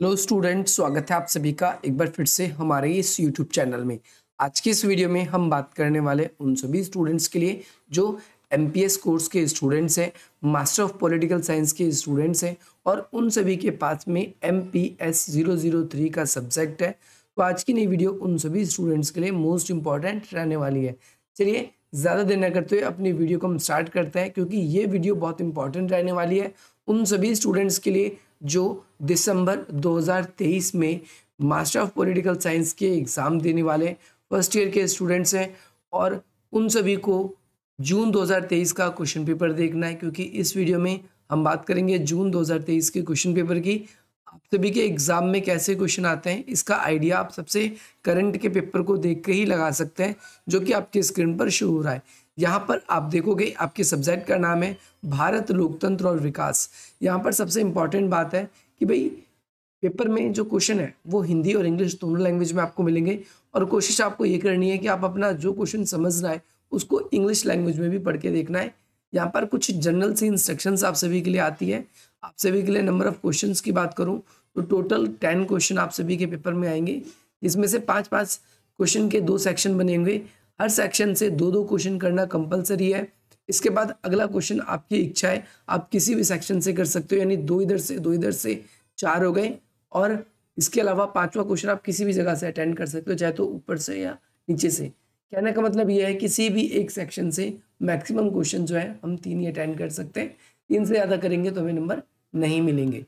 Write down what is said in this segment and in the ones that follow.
hello student स्वागत है आप सभी का एक बार फिर से हमारे इस यूट्यूब चैनल में आज के इस वीडियो में हम बात करने वाले उन सभी स्टूडेंट्स के लिए जो एम कोर्स के स्टूडेंट्स हैं मास्टर ऑफ पॉलिटिकल साइंस के स्टूडेंट्स हैं और उन सभी के पास में M P S zero zero three का सब्जेक्ट है तो आज की नई वीडियो उन सभी स्टूडेंट्स के लिए मोस्ट इम्पॉर्टेंट रहने वाली है चलिए ज़्यादा देर न करते हुए अपनी वीडियो को हम स्टार्ट करते हैं क्योंकि ये वीडियो बहुत इंपॉर्टेंट रहने वाली है उन सभी स्टूडेंट्स के लिए जो दिसंबर 2023 में मास्टर ऑफ पॉलिटिकल साइंस के एग्ज़ाम देने वाले फर्स्ट ईयर के स्टूडेंट्स हैं और उन सभी को जून 2023 का क्वेश्चन पेपर देखना है क्योंकि इस वीडियो में हम बात करेंगे जून 2023 के क्वेश्चन पेपर की आप सभी के एग्ज़ाम में कैसे क्वेश्चन आते हैं इसका आइडिया आप सबसे करंट के पेपर को देख के ही लगा सकते हैं जो कि आपकी स्क्रीन पर शो हो रहा है यहाँ पर आप देखोगे आपके सब्जेक्ट का नाम है भारत लोकतंत्र और विकास यहाँ पर सबसे इम्पॉर्टेंट बात है कि भाई पेपर में जो क्वेश्चन है वो हिंदी और इंग्लिश दोनों लैंग्वेज में आपको मिलेंगे और कोशिश आपको ये करनी है कि आप अपना जो क्वेश्चन समझना है उसको इंग्लिश लैंग्वेज में भी पढ़ के देखना है यहाँ पर कुछ जनरल सी इंस्ट्रक्शंस आप सभी के लिए आती है आप सभी के लिए नंबर ऑफ क्वेश्चन की बात करूँ तो टोटल टेन क्वेश्चन आप सभी के पेपर में आएंगे जिसमें से पाँच पाँच क्वेश्चन के दो सेक्शन बने होंगे हर सेक्शन से दो दो क्वेश्चन करना कंपलसरी है इसके बाद अगला क्वेश्चन आपकी इच्छा है आप किसी भी सेक्शन से कर सकते हो यानी दो इधर से दो इधर से चार हो गए और इसके अलावा पांचवा क्वेश्चन आप किसी भी जगह से अटेंड कर सकते हो चाहे तो ऊपर से या नीचे से कहने का मतलब यह है किसी भी एक सेक्शन से मैक्सिमम क्वेश्चन जो है हम तीन ही अटेंड कर सकते हैं तीन से ज़्यादा करेंगे तो हमें नंबर नहीं मिलेंगे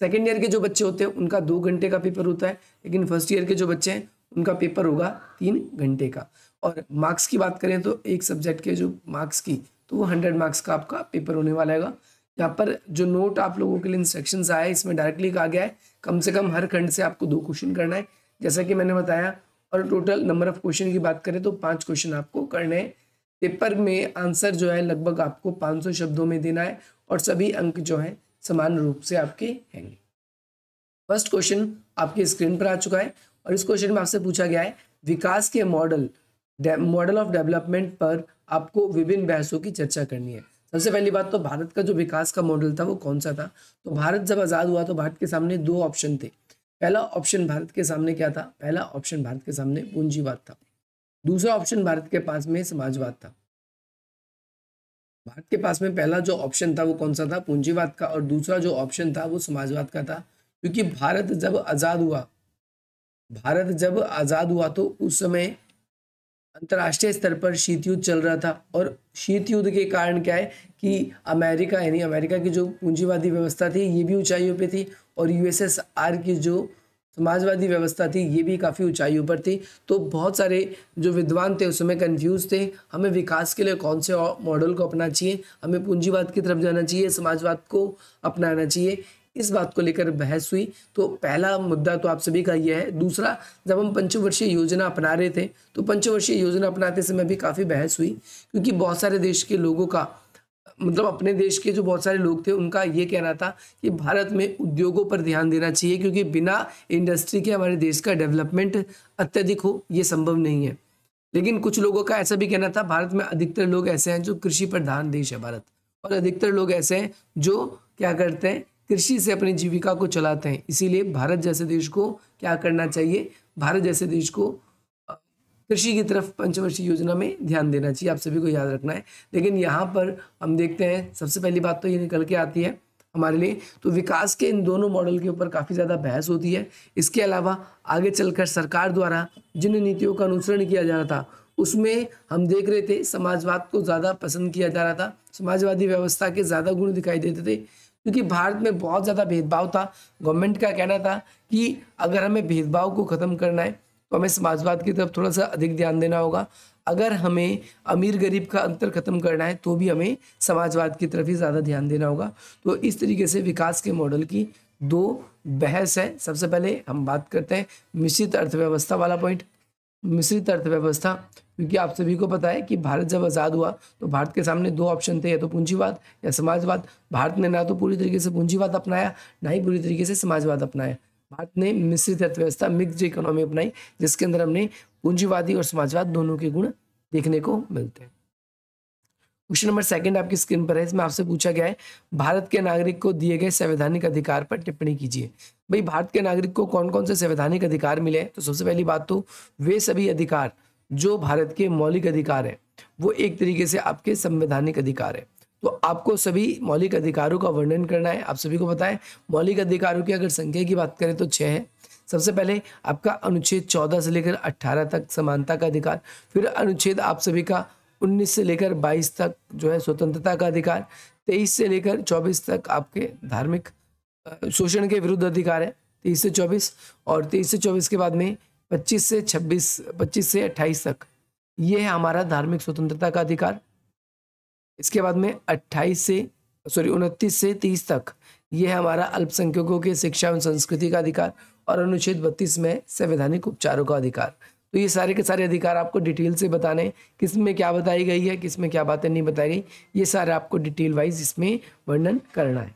सेकेंड ईयर के जो बच्चे होते हैं उनका दो घंटे का पेपर होता है लेकिन फर्स्ट ईयर के जो बच्चे हैं उनका पेपर होगा तीन घंटे का और मार्क्स की बात करें तो एक सब्जेक्ट के जो मार्क्स की तो वो हंड्रेड मार्क्स का आपका पेपर होने वाला है यहाँ पर जो नोट आप लोगों के लिए इंस्ट्रक्शंस आए इसमें डायरेक्टली कहा गया है कम से कम हर खंड से आपको दो क्वेश्चन करना है जैसा कि मैंने बताया और टोटल नंबर ऑफ क्वेश्चन की बात करें तो पाँच क्वेश्चन आपको करने हैं पेपर में आंसर जो है लगभग आपको पाँच शब्दों में देना है और सभी अंक जो है समान रूप से आपके होंगे फर्स्ट क्वेश्चन आपके स्क्रीन पर आ चुका है और इस क्वेश्चन में आपसे पूछा गया है विकास के मॉडल मॉडल ऑफ डेवलपमेंट पर आपको विभिन्न बहसों की चर्चा करनी है सबसे पहली बात तो भारत का जो विकास का मॉडल था वो कौन सा था तो भारत जब आज़ाद हुआ तो भारत के सामने दो ऑप्शन थे पहला ऑप्शन भारत के सामने क्या था पहला ऑप्शन भारत के सामने पूंजीवाद था दूसरा ऑप्शन भारत के पास में समाजवाद था भारत के पास में पहला जो ऑप्शन था वो कौन सा था पूंजीवाद का और दूसरा जो ऑप्शन था वो समाजवाद का था क्योंकि भारत जब आज़ाद हुआ भारत जब आज़ाद हुआ तो उस समय अंतर्राष्ट्रीय स्तर पर शीत युद्ध चल रहा था और शीत युद्ध के कारण क्या है कि अमेरिका यानी अमेरिका की जो पूंजीवादी व्यवस्था थी ये भी ऊंचाइयों पे थी और यूएसएसआर की जो समाजवादी व्यवस्था थी ये भी काफ़ी ऊंचाइयों पर थी तो बहुत सारे जो विद्वान थे उस समय कन्फ्यूज़ थे हमें विकास के लिए कौन से मॉडल को अपना चाहिए हमें पूंजीवाद की तरफ जाना चाहिए समाजवाद को अपनाना चाहिए इस बात को लेकर बहस हुई तो पहला मुद्दा तो आप सभी का यह है दूसरा जब हम पंचवर्षीय योजना अपना रहे थे तो पंचवर्षीय योजना अपनाते समय भी काफ़ी बहस हुई क्योंकि बहुत सारे देश के लोगों का मतलब अपने देश के जो बहुत सारे लोग थे उनका ये कहना था कि भारत में उद्योगों पर ध्यान देना चाहिए क्योंकि बिना इंडस्ट्री के हमारे देश का डेवलपमेंट अत्यधिक हो ये संभव नहीं है लेकिन कुछ लोगों का ऐसा भी कहना था भारत में अधिकतर लोग ऐसे हैं जो कृषि प्रधान देश है भारत और अधिकतर लोग ऐसे हैं जो क्या करते हैं कृषि से अपनी जीविका को चलाते हैं इसीलिए भारत जैसे देश को क्या करना चाहिए भारत जैसे देश को कृषि की तरफ पंचवर्षीय योजना में ध्यान देना चाहिए आप सभी को याद रखना है लेकिन यहाँ पर हम देखते हैं सबसे पहली बात तो ये निकल के आती है हमारे लिए तो विकास के इन दोनों मॉडल के ऊपर काफ़ी ज़्यादा बहस होती है इसके अलावा आगे चलकर सरकार द्वारा जिन नीतियों का अनुसरण किया जा रहा था उसमें हम देख रहे थे समाजवाद को ज़्यादा पसंद किया जा रहा था समाजवादी व्यवस्था के ज़्यादा गुण दिखाई देते थे क्योंकि भारत में बहुत ज़्यादा भेदभाव था गवर्नमेंट का कहना था कि अगर हमें भेदभाव को ख़त्म करना है तो हमें समाजवाद की तरफ थोड़ा सा अधिक ध्यान देना होगा अगर हमें अमीर गरीब का अंतर खत्म करना है तो भी हमें समाजवाद की तरफ ही ज़्यादा ध्यान देना होगा तो इस तरीके से विकास के मॉडल की दो बहस है सबसे पहले हम बात करते हैं मिश्रित अर्थव्यवस्था वाला पॉइंट मिश्रित अर्थव्यवस्था क्योंकि आप सभी को पता है कि भारत जब आज़ाद हुआ तो भारत के सामने दो ऑप्शन थे या तो पूंजीवाद या समाजवाद भारत ने ना तो पूरी तरीके से पूंजीवाद अपनाया ना ही पूरी तरीके से समाजवाद अपनाया भारत ने मिश्रित अर्थव्यवस्था मिक्सड इकोनॉमी अपनाई जिसके अंदर हमने पूंजीवादी और समाजवाद दोनों के गुण देखने को मिलते हैं क्वेश्चन नंबर सेकंड आपकी स्क्रीन पर है इसमें आपसे पूछा गया है भारत के नागरिक को दिए गए संवैधानिक अधिकार पर टिप्पणी कीजिए भाई भारत के नागरिक को कौन कौन से संवैधानिक अधिकार मिले हैं तो सबसे पहली बात तो वे सभी अधिकार जो भारत के मौलिक अधिकार हैं वो एक तरीके से आपके संवैधानिक अधिकार है तो आपको सभी मौलिक अधिकारों का वर्णन करना है आप सभी को बताएं मौलिक अधिकारों की अगर संख्या की बात करें तो छः है सबसे पहले आपका अनुच्छेद चौदह से लेकर अट्ठारह तक समानता का अधिकार फिर अनुच्छेद आप सभी का उन्नीस से लेकर बाईस तक जो है स्वतंत्रता का अधिकार तेईस से लेकर चौबीस तक आपके धार्मिक शोषण के विरुद्ध अधिकार है तेईस से चौबीस और तेईस से चौबीस के बाद में 25 से 26 25 से 28 तक ये है हमारा धार्मिक स्वतंत्रता का अधिकार इसके बाद में 28 से सॉरी उनतीस से 30 तक ये है हमारा अल्पसंख्यकों के शिक्षा एवं संस्कृति का अधिकार और अनुच्छेद बत्तीस में संवैधानिक उपचारों का अधिकार तो ये सारे के सारे अधिकार आपको डिटेल से बताने किस में क्या बताई गई है किस में क्या बातें नहीं बताई गई ये सारे आपको डिटेल वाइज इसमें वर्णन करना है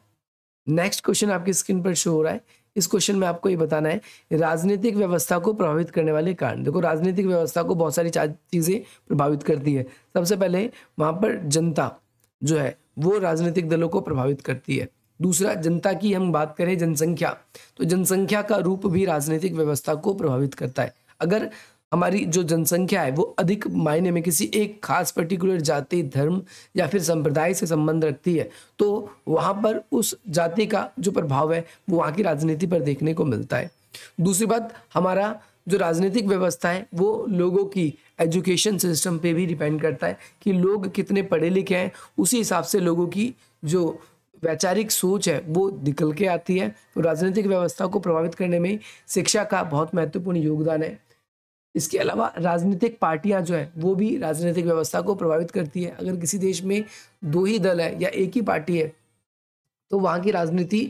नेक्स्ट क्वेश्चन आपकी स्क्रीन पर शो हो रहा है इस क्वेश्चन में आपको ये बताना है राजनीतिक व्यवस्था को प्रभावित करने वाले कारण देखो राजनीतिक व्यवस्था को बहुत सारी चीज़ें प्रभावित करती है सबसे पहले वहाँ पर जनता जो है वो राजनीतिक दलों को प्रभावित करती है दूसरा जनता की हम बात करें जनसंख्या तो जनसंख्या का रूप भी राजनीतिक व्यवस्था को प्रभावित करता है अगर हमारी जो जनसंख्या है वो अधिक मायने में किसी एक खास पर्टिकुलर जाति धर्म या फिर संप्रदाय से संबंध रखती है तो वहाँ पर उस जाति का जो प्रभाव है वो वहाँ की राजनीति पर देखने को मिलता है दूसरी बात हमारा जो राजनीतिक व्यवस्था है वो लोगों की एजुकेशन सिस्टम पे भी डिपेंड करता है कि लोग कितने पढ़े लिखे हैं उसी हिसाब से लोगों की जो वैचारिक सोच है वो निकल के आती है तो राजनीतिक व्यवस्था को प्रभावित करने में शिक्षा का बहुत महत्वपूर्ण योगदान है इसके अलावा राजनीतिक पार्टियां जो हैं वो भी राजनीतिक व्यवस्था को प्रभावित करती है अगर किसी देश में दो ही दल है या एक ही पार्टी है तो वहाँ की राजनीति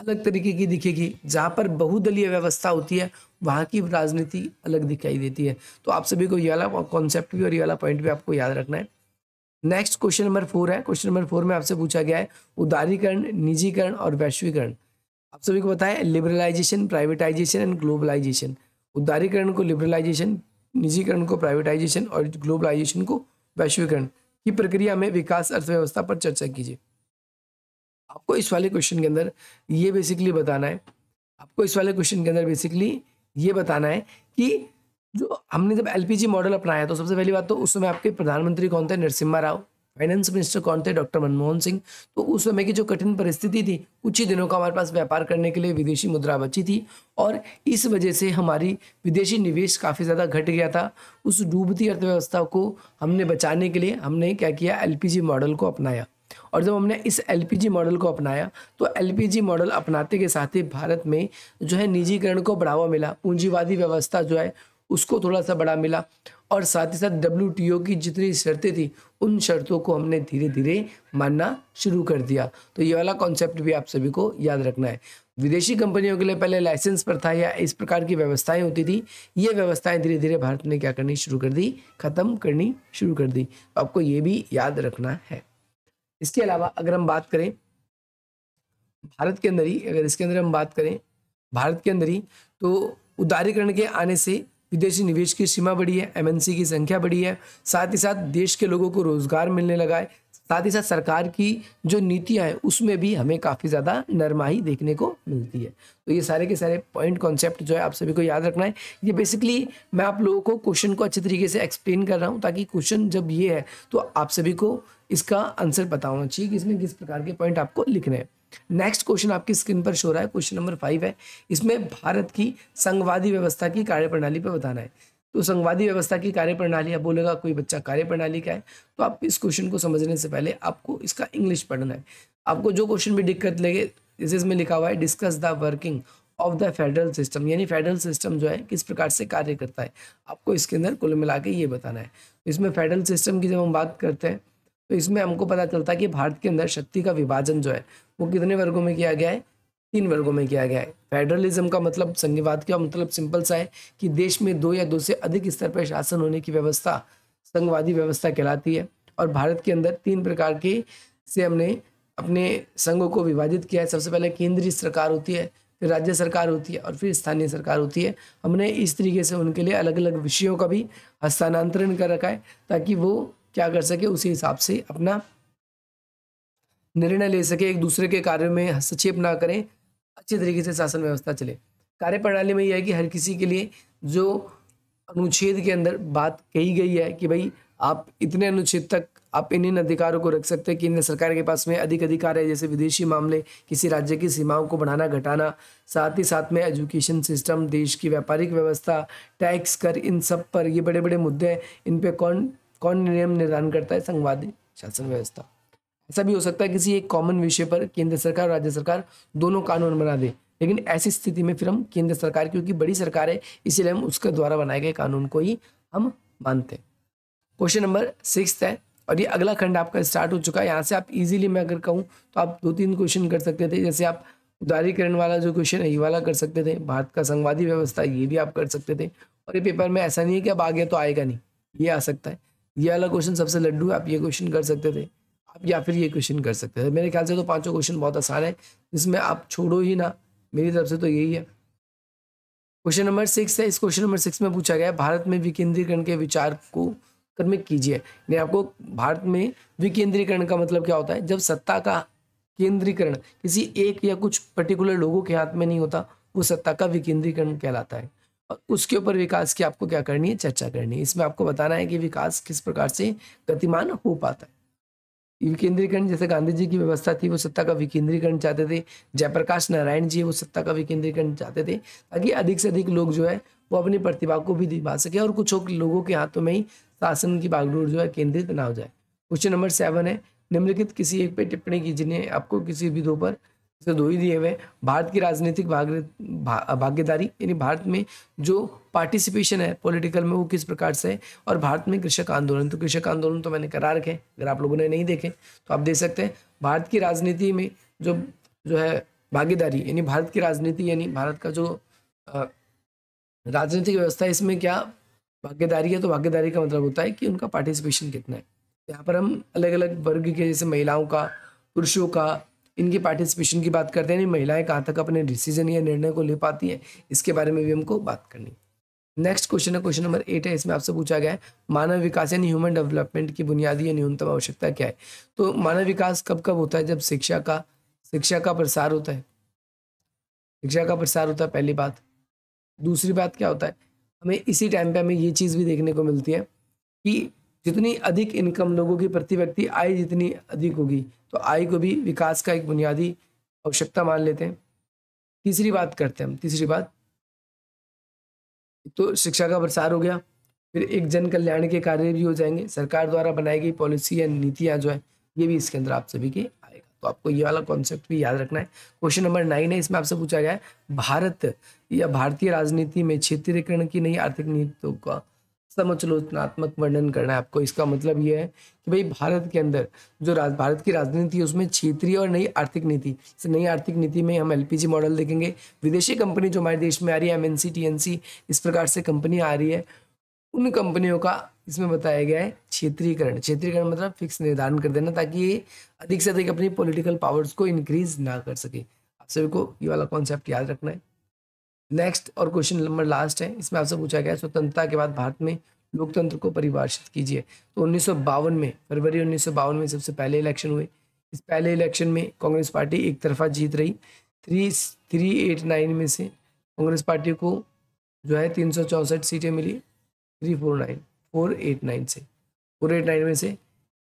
अलग तरीके की दिखेगी जहाँ पर बहुदलीय व्यवस्था होती है वहाँ की राजनीति अलग दिखाई देती है तो आप सभी को ये वाला कॉन्सेप्ट भी और ये वाला पॉइंट भी आपको याद रखना है नेक्स्ट क्वेश्चन नंबर फोर है क्वेश्चन नंबर फोर में आपसे पूछा गया है उदारीकरण निजीकरण और वैश्वीकरण आप सभी को बताया लिबरलाइजेशन प्राइवेटाइजेशन एंड ग्लोबलाइजेशन उदारीकरण को लिबरलाइजेशन निजीकरण को प्राइवेटाइजेशन और ग्लोबलाइजेशन को वैश्वीकरण की प्रक्रिया में विकास अर्थव्यवस्था पर चर्चा कीजिए आपको इस वाले क्वेश्चन के अंदर ये बेसिकली बताना है आपको इस वाले क्वेश्चन के अंदर बेसिकली ये बताना है कि जो हमने जब एलपीजी मॉडल अपनाया तो सबसे पहली बात तो उस समय आपके प्रधानमंत्री कौन थे नरसिम्हा राव फाइनेंस मिनिस्टर कौन थे डॉक्टर मनमोहन सिंह तो उस समय की जो कठिन परिस्थिति थी कुछ ही दिनों का हमारे पास व्यापार करने के लिए विदेशी मुद्रा बची थी और इस वजह से हमारी विदेशी निवेश काफ़ी ज़्यादा घट गया था उस डूबती अर्थव्यवस्था को हमने बचाने के लिए हमने क्या किया एल मॉडल को अपनाया और जब हमने इस एल मॉडल को अपनाया तो एल मॉडल अपनाते के साथ ही भारत में जो है निजीकरण को बढ़ावा मिला पूंजीवादी व्यवस्था जो है उसको थोड़ा सा बड़ा मिला और साथ ही साथ डब्ल्यू की जितनी शर्तें थी उन शर्तों को हमने धीरे धीरे मानना शुरू कर दिया तो ये वाला कॉन्सेप्ट भी आप सभी को याद रखना है विदेशी कंपनियों के लिए पहले लाइसेंस पर था या इस प्रकार की व्यवस्थाएं होती थी ये व्यवस्थाएं धीरे धीरे भारत ने क्या करनी शुरू कर दी खत्म करनी शुरू कर दी तो आपको ये भी याद रखना है इसके अलावा अगर हम बात करें भारत के अंदर ही अगर इसके अंदर हम बात करें भारत के अंदर ही तो उदारीकरण के आने से विदेशी निवेश की सीमा बढ़ी है एमएनसी की संख्या बढ़ी है साथ ही साथ देश के लोगों को रोजगार मिलने लगा है साथ ही साथ सरकार की जो नीतियाँ हैं उसमें भी हमें काफ़ी ज़्यादा नरमाही देखने को मिलती है तो ये सारे के सारे पॉइंट कॉन्सेप्ट जो है आप सभी को याद रखना है ये बेसिकली मैं आप लोगों को क्वेश्चन को अच्छे तरीके से एक्सप्लेन कर रहा हूँ ताकि क्वेश्चन जब ये है तो आप सभी को इसका आंसर पता होना चाहिए कि इसमें किस प्रकार के पॉइंट आपको लिखने हैं नेक्स्ट क्वेश्चन आपकी स्क्रीन पर शो रहा है क्वेश्चन नंबर फाइव है इसमें भारत की संघवादी व्यवस्था की कार्यप्रणाली पर बताना है तो संघवादी व्यवस्था की कार्यप्रणाली आप बोलेगा कोई बच्चा कार्यप्रणाली का है तो आप इस क्वेश्चन को समझने से पहले आपको इसका इंग्लिश पढ़ना है आपको जो क्वेश्चन भी दिक्कत लगे इसमें लिखा हुआ है discuss the working of the federal system यानी फेडरल सिस्टम जो है किस प्रकार से कार्य करता है आपको इसके अंदर कुल मिला के ये बताना है इसमें फेडरल सिस्टम की जब हम बात करते हैं तो इसमें हमको पता चलता है कि भारत के अंदर शक्ति का विभाजन जो है वो कितने वर्गों में किया गया है तीन वर्गों में किया गया है फेडरलिज्म का मतलब संघवाद का मतलब सिंपल सा है कि देश में दो या दो से अधिक स्तर पर शासन होने की व्यवस्था संघवादी व्यवस्था कहलाती है और भारत के अंदर तीन प्रकार के से हमने अपने संघों को विभाजित किया है सबसे पहले केंद्रीय सरकार होती है फिर राज्य सरकार होती है और फिर स्थानीय सरकार होती है हमने इस तरीके से उनके लिए अलग अलग विषयों का भी हस्तानांतरण कर रखा है ताकि वो क्या कर सके उसी हिसाब से अपना निर्णय ले सके एक दूसरे के कार्य में हस्तक्षेप ना करें अच्छे तरीके से शासन व्यवस्था चले कार्य प्रणाली में यह है कि हर किसी के लिए जो अनुच्छेद के अंदर बात कही गई है कि भाई आप इतने अनुच्छेद तक आप इन इन अधिकारों को रख सकते हैं कि सरकार के पास में अधिक अधिकार है जैसे विदेशी मामले किसी राज्य की सीमाओं को बढ़ाना घटाना साथ ही साथ में एजुकेशन सिस्टम देश की व्यापारिक व्यवस्था टैक्स कर इन सब पर ये बड़े बड़े मुद्दे हैं इन पर कौन कौन नियम निर्धारण करता है संघवादी शासन व्यवस्था ऐसा भी हो सकता है किसी एक कॉमन विषय पर केंद्र सरकार और राज्य सरकार दोनों कानून बना दे लेकिन ऐसी स्थिति में फिर हम केंद्र सरकार क्योंकि बड़ी सरकार है इसीलिए हम उसके द्वारा बनाए गए कानून को ही हम मानते हैं क्वेश्चन नंबर सिक्स है और ये अगला खंड आपका स्टार्ट हो चुका है यहाँ से आप इजीली मैं अगर कहूँ तो आप दो तीन क्वेश्चन कर सकते थे जैसे आप उदारीकरण वाला जो क्वेश्चन है ये वाला कर सकते थे भारत का संवादी व्यवस्था ये भी आप कर सकते थे और ये पेपर में ऐसा नहीं है कि अब आ गया तो आएगा नहीं ये आ सकता है ये वाला क्वेश्चन सबसे लड्डू आप ये क्वेश्चन कर सकते थे आप या फिर ये क्वेश्चन कर सकते थे मेरे ख्याल से तो पांचों क्वेश्चन बहुत आसान है जिसमें आप छोड़ो ही ना मेरी तरफ से तो यही है क्वेश्चन नंबर सिक्स है इस क्वेश्चन नंबर सिक्स में पूछा गया है भारत में विकेंद्रीकरण के विचार को कर्मिक कीजिए यानी आपको भारत में विकेंद्रीकरण का मतलब क्या होता है जब सत्ता का केंद्रीकरण किसी एक या कुछ पर्टिकुलर लोगों के हाथ में नहीं होता वो सत्ता का विकेंद्रीकरण कहलाता है और उसके ऊपर विकास की आपको क्या करनी है चर्चा करनी है इसमें आपको बताना है कि विकास किस प्रकार से गतिमान हो पाता है विकेंद्रीकरण जैसे गांधी जी की व्यवस्था थी वो सत्ता का विकेंद्रीकरण चाहते थे जयप्रकाश नारायण जी वो सत्ता का विकेंद्रीकरण चाहते थे ताकि अधिक से अधिक लोग जो है वो अपनी प्रतिभा को भी दिखा सके और कुछ लोगों के हाथों में ही शासन की बागडोर जो है केंद्रित ना हो जाए क्वेश्चन नंबर सेवन है निम्नलिखित किसी एक पे टिप्पणी कीजिए आपको किसी भी दो पर से ही दिए हुए भारत की राजनीतिक भागीदारी यानी भारत में जो पार्टिसिपेशन है पॉलिटिकल में वो किस प्रकार से है और भारत में कृषक आंदोलन तो कृषक आंदोलन तो मैंने करा रखे अगर आप लोगों ने नहीं देखे तो आप देख सकते हैं भारत की राजनीति में जो जो है भागीदारी यानी भारत की राजनीति यानी भारत का जो राजनीतिक व्यवस्था है इसमें क्या भागीदारी है तो भागीदारी का मतलब होता है कि उनका पार्टिसिपेशन कितना है यहाँ पर हम अलग अलग वर्ग के जैसे महिलाओं का पुरुषों का इनकी पार्टिसिपेशन की बात करते हैं महिलाएं कहाँ तक अपने डिसीजन या निर्णय को ले पाती हैं इसके बारे में भी हमको बात करनी नेक्स्ट क्वेश्चन है क्वेश्चन नंबर एट है इसमें आपसे पूछा गया है मानव विकास यानी ह्यूमन डेवलपमेंट की बुनियादी या न्यूनतम आवश्यकता क्या है तो मानव विकास कब कब होता है जब शिक्षा का शिक्षा का प्रसार होता है शिक्षा का प्रसार होता है पहली बात दूसरी बात क्या होता है हमें इसी टाइम पे हमें ये चीज़ भी देखने को मिलती है कि जितनी अधिक इनकम लोगों की प्रति व्यक्ति आय जितनी अधिक होगी तो आय को भी विकास का एक बुनियादी आवश्यकता मान लेते हैं तीसरी बात करते हैं हम तीसरी बात तो शिक्षा का प्रसार हो गया फिर एक जन कल्याण के कार्य भी हो जाएंगे सरकार द्वारा बनाई गई पॉलिसी या नीतियाँ जो है ये भी इसके अंदर आप सभी के आएगा तो आपको ये वाला कॉन्सेप्ट भी याद रखना है क्वेश्चन नंबर नाइन है इसमें आपसे पूछा गया है भारत या भारतीय राजनीति में क्षेत्रीयकरण की नई आर्थिक नीतियों का समालोचनात्मक मतलब वर्णन करना है आपको इसका मतलब यह है कि भाई भारत के अंदर जो राज, भारत की राजनीति है उसमें क्षेत्रीय और नई आर्थिक नीति नई आर्थिक नीति में हम एलपीजी मॉडल देखेंगे विदेशी कंपनी जो हमारे देश में आ रही है एमएनसी टीएनसी इस प्रकार से कंपनी आ रही है उन कंपनियों का इसमें बताया गया है क्षेत्रीयकरण क्षेत्रीयकरण मतलब फिक्स निर्धारण कर देना ताकि ये अधिक से अधिक अपनी पोलिटिकल पावर्स को इंक्रीज ना कर सके आप सभी को ये वाला कॉन्सेप्ट याद रखना है नेक्स्ट और क्वेश्चन नंबर लास्ट है इसमें आपसे पूछा गया स्वतंत्रता के बाद भारत में लोकतंत्र को परिभाषित कीजिए तो उन्नीस में फरवरी उन्नीस में सबसे पहले इलेक्शन हुए इस पहले इलेक्शन में कांग्रेस पार्टी एक तरफा जीत रही थ्री थ्री एट नाइन में से कांग्रेस पार्टी को जो है तीन सौ चौंसठ सीटें मिली three four nine four eight nine से फोर एट नाइन में से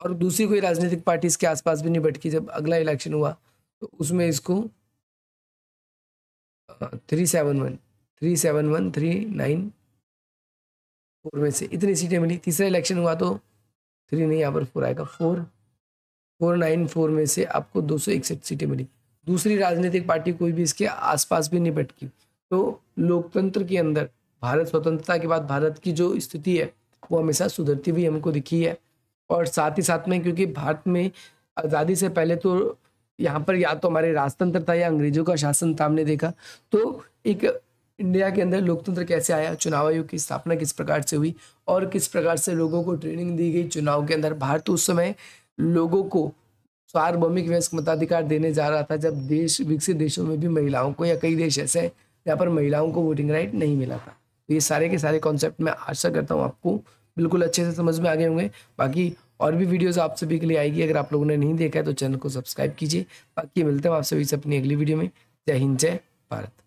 और दूसरी कोई राजनीतिक पार्टी इसके आसपास भी नहीं बटकी जब अगला इलेक्शन हुआ तो उसमें इसको three seven one three seven one three nine four में से इतनी सीटें मिली तीसरा इलेक्शन हुआ तो थ्री नहीं यहाँ पर फोर आएगा फोर फोर नाइन फोर में से आपको दो सौ इकसठ सीटें मिली दूसरी राजनीतिक पार्टी कोई भी इसके आसपास भी नहीं भटकी तो लोकतंत्र के अंदर भारत स्वतंत्रता के बाद भारत की जो स्थिति है वो हमेशा सुधरती हुई हमको दिखी है और साथ ही साथ में क्योंकि भारत में आज़ादी से पहले तो यहाँ पर या तो हमारे राजतंत्र था या अंग्रेजों का शासन था हमने देखा तो एक इंडिया के अंदर लोकतंत्र कैसे आया चुनाव आयोग की स्थापना किस प्रकार से हुई और किस प्रकार से लोगों को ट्रेनिंग दी गई चुनाव के अंदर भारत उस समय लोगों को सार्वभौमिक व्यस्क मताधिकार देने जा रहा था जब देश विकसित देशों में भी महिलाओं को या कई देश ऐसे हैं जहाँ पर महिलाओं को वोटिंग राइट नहीं मिला था तो ये सारे के सारे कॉन्सेप्ट मैं आशा करता हूँ आपको बिल्कुल अच्छे से समझ में आ गए होंगे बाकी और भी वीडियोस आप सभी के लिए आएगी अगर आप लोगों ने नहीं देखा है तो चैनल को सब्सक्राइब कीजिए बाकी मिलते हैं आप सभी से अपनी अगली वीडियो में जय हिंद जय भारत